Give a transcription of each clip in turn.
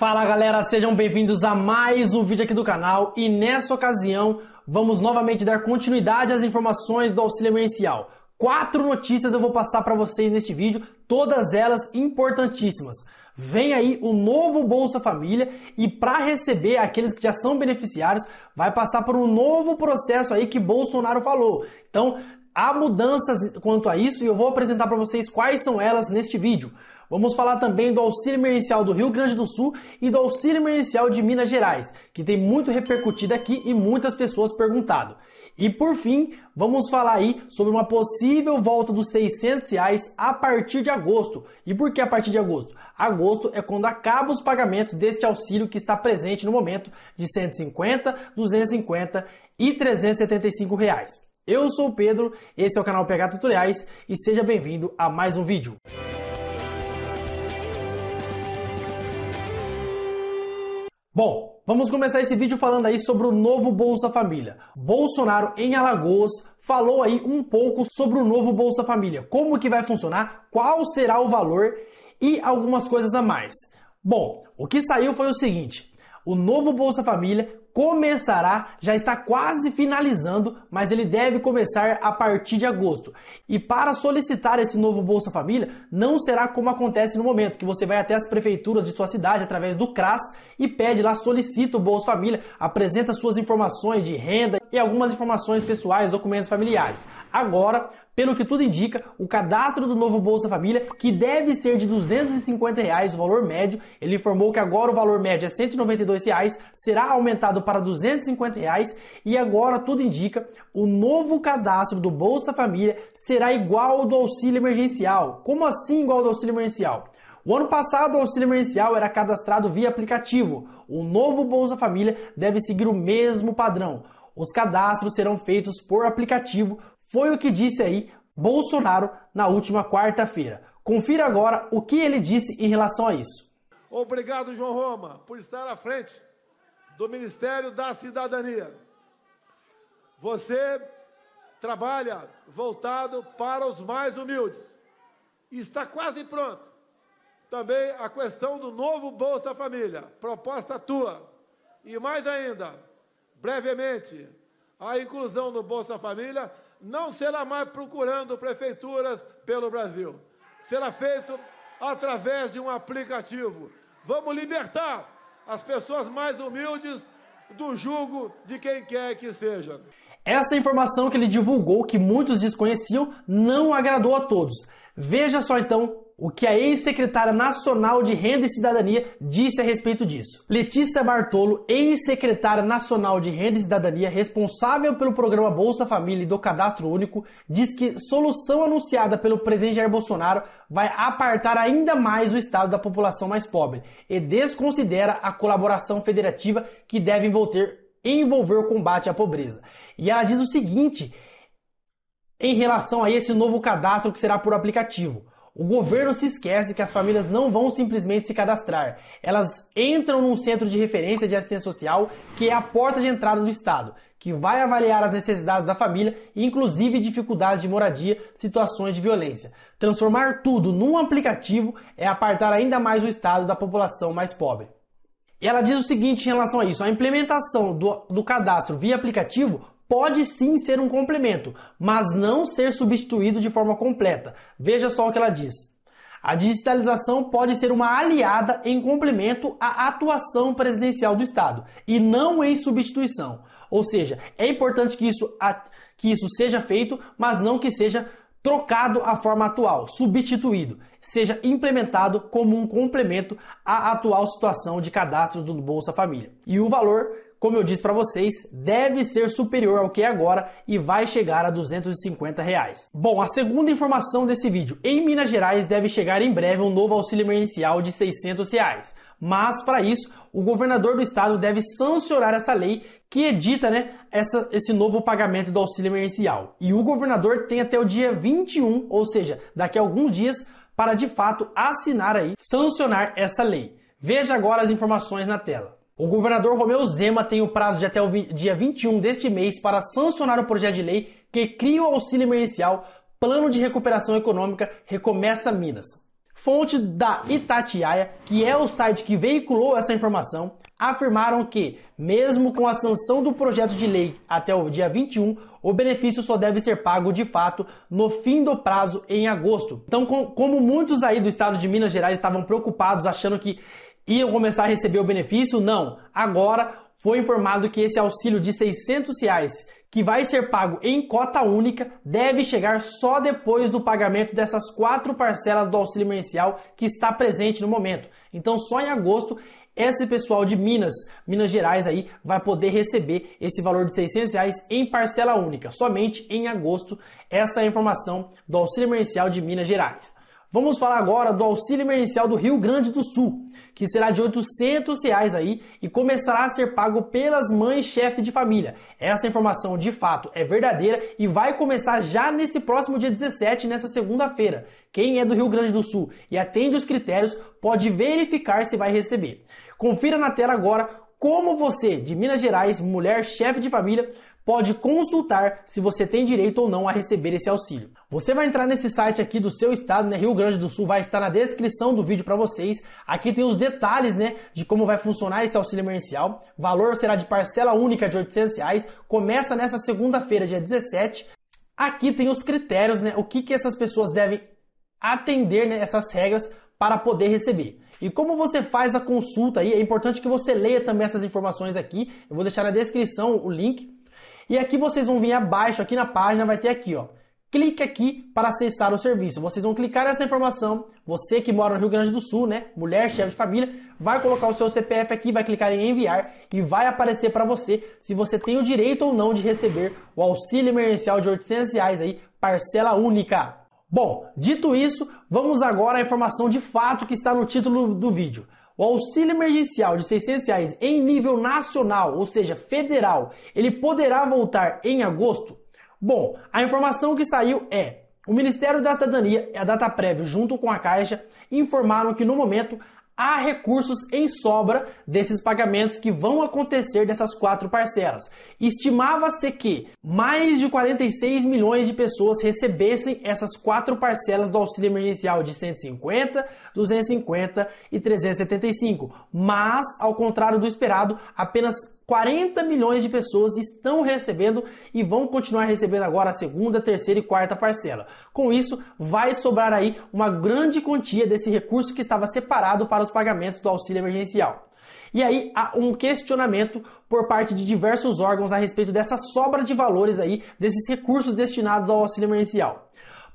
Fala galera, sejam bem-vindos a mais um vídeo aqui do canal e nessa ocasião vamos novamente dar continuidade às informações do auxílio emergencial. Quatro notícias eu vou passar para vocês neste vídeo, todas elas importantíssimas. Vem aí o novo Bolsa Família e para receber aqueles que já são beneficiários, vai passar por um novo processo aí que Bolsonaro falou. Então, há mudanças quanto a isso e eu vou apresentar para vocês quais são elas neste vídeo. Vamos falar também do auxílio emergencial do Rio Grande do Sul e do auxílio emergencial de Minas Gerais, que tem muito repercutido aqui e muitas pessoas perguntado. E por fim, vamos falar aí sobre uma possível volta dos 600 reais a partir de agosto. E por que a partir de agosto? Agosto é quando acaba os pagamentos deste auxílio que está presente no momento de 150, 250 e 375 reais. Eu sou o Pedro, esse é o canal PH Tutoriais e seja bem-vindo a mais um vídeo. Bom, vamos começar esse vídeo falando aí sobre o novo Bolsa Família. Bolsonaro em Alagoas falou aí um pouco sobre o novo Bolsa Família, como que vai funcionar, qual será o valor e algumas coisas a mais. Bom, o que saiu foi o seguinte: o novo Bolsa Família começará, já está quase finalizando, mas ele deve começar a partir de agosto. E para solicitar esse novo Bolsa Família, não será como acontece no momento, que você vai até as prefeituras de sua cidade através do CRAS e pede lá, solicita o Bolsa Família, apresenta suas informações de renda e algumas informações pessoais, documentos familiares. Agora, pelo que tudo indica, o cadastro do novo Bolsa Família, que deve ser de R$ 250 reais, o valor médio, ele informou que agora o valor médio é R$ 192, reais, será aumentado aumentado para 250 reais e agora tudo indica o novo cadastro do Bolsa Família será igual ao do auxílio emergencial. Como assim igual ao do auxílio emergencial? O ano passado, o auxílio emergencial era cadastrado via aplicativo. O novo Bolsa Família deve seguir o mesmo padrão. Os cadastros serão feitos por aplicativo, foi o que disse aí Bolsonaro na última quarta-feira. Confira agora o que ele disse em relação a isso. Obrigado, João Roma, por estar à frente do Ministério da Cidadania. Você trabalha voltado para os mais humildes. está quase pronto. Também a questão do novo Bolsa Família, proposta tua. E mais ainda, brevemente, a inclusão do Bolsa Família não será mais procurando prefeituras pelo Brasil. Será feito através de um aplicativo. Vamos libertar as pessoas mais humildes do jugo de quem quer que seja. Essa informação que ele divulgou, que muitos desconheciam, não agradou a todos. Veja só então o que a ex-secretária nacional de Renda e Cidadania disse a respeito disso. Letícia Bartolo, ex-secretária nacional de Renda e Cidadania, responsável pelo programa Bolsa Família e do Cadastro Único, diz que solução anunciada pelo presidente Jair Bolsonaro vai apartar ainda mais o estado da população mais pobre e desconsidera a colaboração federativa que deve envolver, envolver o combate à pobreza. E ela diz o seguinte: em relação a esse novo cadastro que será por aplicativo. O governo se esquece que as famílias não vão simplesmente se cadastrar. Elas entram num centro de referência de assistência social, que é a porta de entrada do Estado, que vai avaliar as necessidades da família, inclusive dificuldades de moradia, situações de violência. Transformar tudo num aplicativo é apartar ainda mais o Estado da população mais pobre. E ela diz o seguinte em relação a isso: a implementação do, do cadastro via aplicativo pode sim ser um complemento, mas não ser substituído de forma completa. Veja só o que ela diz. A digitalização pode ser uma aliada em complemento à atuação presidencial do Estado e não em substituição. Ou seja, é importante que isso, que isso seja feito, mas não que seja trocado à forma atual, substituído, seja implementado como um complemento à atual situação de cadastros do Bolsa Família. E o valor como eu disse para vocês, deve ser superior ao que é agora e vai chegar a 250 reais. Bom, a segunda informação desse vídeo, em Minas Gerais deve chegar em breve um novo auxílio emergencial de 600 reais. Mas para isso, o governador do estado deve sancionar essa lei que edita né, essa, esse novo pagamento do auxílio emergencial. E o governador tem até o dia 21, ou seja, daqui a alguns dias, para de fato assinar aí, sancionar essa lei. Veja agora as informações na tela. O governador Romeu Zema tem o prazo de até o dia 21 deste mês para sancionar o projeto de lei que cria o auxílio emergencial Plano de Recuperação Econômica Recomeça Minas. Fonte da Itatiaia, que é o site que veiculou essa informação, afirmaram que, mesmo com a sanção do projeto de lei até o dia 21, o benefício só deve ser pago de fato no fim do prazo em agosto. Então, como muitos aí do estado de Minas Gerais estavam preocupados achando que iam começar a receber o benefício? Não. Agora foi informado que esse auxílio de 600 reais, que vai ser pago em cota única, deve chegar só depois do pagamento dessas quatro parcelas do auxílio emergencial que está presente no momento. Então, só em agosto esse pessoal de Minas, Minas Gerais aí, vai poder receber esse valor de 600 reais em parcela única, somente em agosto. Essa é a informação do auxílio emergencial de Minas Gerais. Vamos falar agora do auxílio emergencial do Rio Grande do Sul, que será de R$ 800 reais aí e começará a ser pago pelas mães chefe de família. Essa informação de fato é verdadeira e vai começar já nesse próximo dia 17, nessa segunda-feira. Quem é do Rio Grande do Sul e atende os critérios pode verificar se vai receber. Confira na tela agora como você, de Minas Gerais, mulher chefe de família, pode consultar se você tem direito ou não a receber esse auxílio. Você vai entrar nesse site aqui do seu estado, né? Rio Grande do Sul, vai estar na descrição do vídeo para vocês. Aqui tem os detalhes, né, de como vai funcionar esse auxílio emergencial. valor será de parcela única de R$ 800. Reais. Começa nessa segunda-feira, dia 17. Aqui tem os critérios, né? O que, que essas pessoas devem atender, né, essas regras para poder receber. E como você faz a consulta aí, é importante que você leia também essas informações aqui. Eu vou deixar na descrição o link e aqui vocês vão vir abaixo, aqui na página, vai ter aqui, ó. Clique aqui para acessar o serviço. Vocês vão clicar nessa informação. Você que mora no Rio Grande do Sul, né? Mulher, chefe de família, vai colocar o seu CPF aqui, vai clicar em enviar e vai aparecer para você se você tem o direito ou não de receber o auxílio emergencial de 800 reais aí, parcela única. Bom, dito isso, vamos agora à informação de fato que está no título do vídeo. O auxílio emergencial de 600 reais em nível nacional, ou seja, federal, ele poderá voltar em agosto? Bom, a informação que saiu é: o Ministério da Cidadania e a Data Prévia, junto com a Caixa, informaram que no momento há recursos em sobra desses pagamentos que vão acontecer dessas quatro parcelas. Estimava-se que mais de 46 milhões de pessoas recebessem essas quatro parcelas do auxílio emergencial de 150, 250 e 375, mas, ao contrário do esperado, apenas 40 milhões de pessoas estão recebendo e vão continuar recebendo agora a segunda, terceira e quarta parcela. Com isso, vai sobrar aí uma grande quantia desse recurso que estava separado para os pagamentos do auxílio emergencial. E aí há um questionamento por parte de diversos órgãos a respeito dessa sobra de valores aí, desses recursos destinados ao auxílio emergencial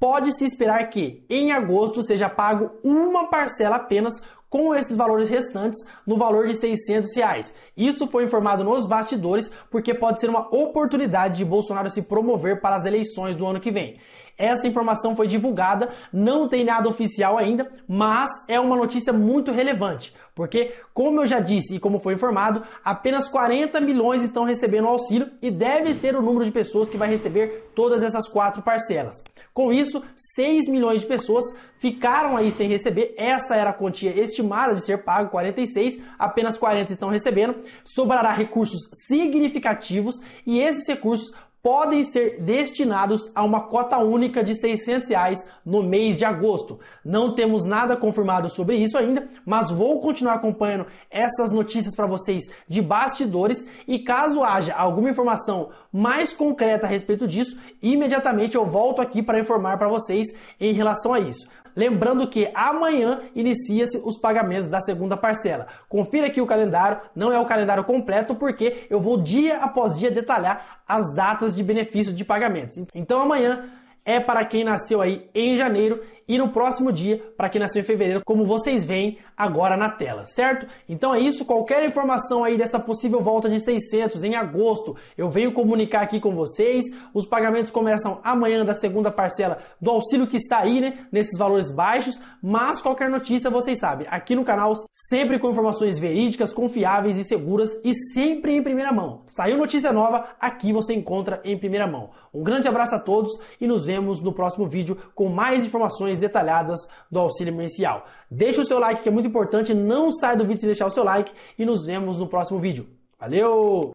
pode-se esperar que em agosto seja pago uma parcela apenas com esses valores restantes no valor de 600 reais. Isso foi informado nos bastidores porque pode ser uma oportunidade de Bolsonaro se promover para as eleições do ano que vem. Essa informação foi divulgada, não tem nada oficial ainda, mas é uma notícia muito relevante, porque, como eu já disse e como foi informado, apenas 40 milhões estão recebendo o auxílio e deve ser o número de pessoas que vai receber todas essas quatro parcelas. Com isso, 6 milhões de pessoas ficaram aí sem receber, essa era a quantia estimada de ser pago, 46, apenas 40 estão recebendo sobrará recursos significativos e esses recursos podem ser destinados a uma cota única de 600 reais no mês de agosto. Não temos nada confirmado sobre isso ainda, mas vou continuar acompanhando essas notícias para vocês de bastidores e caso haja alguma informação mais concreta a respeito disso, imediatamente eu volto aqui para informar para vocês em relação a isso. Lembrando que amanhã inicia-se os pagamentos da segunda parcela. Confira aqui o calendário, não é o calendário completo porque eu vou dia após dia detalhar as datas de benefício de pagamentos. Então amanhã é para quem nasceu aí em janeiro e no próximo dia para quem nasceu em fevereiro, como vocês veem agora na tela, certo? Então é isso, qualquer informação aí dessa possível volta de 600 em agosto, eu venho comunicar aqui com vocês. Os pagamentos começam amanhã da segunda parcela do auxílio que está aí, né, nesses valores baixos, mas qualquer notícia vocês sabem, aqui no canal sempre com informações verídicas, confiáveis e seguras e sempre em primeira mão. Saiu notícia nova, aqui você encontra em primeira mão. Um grande abraço a todos e nos vemos no próximo vídeo com mais informações detalhadas do auxílio emergencial. Deixa o seu like que é muito importante, não sai do vídeo sem deixar o seu like e nos vemos no próximo vídeo. Valeu!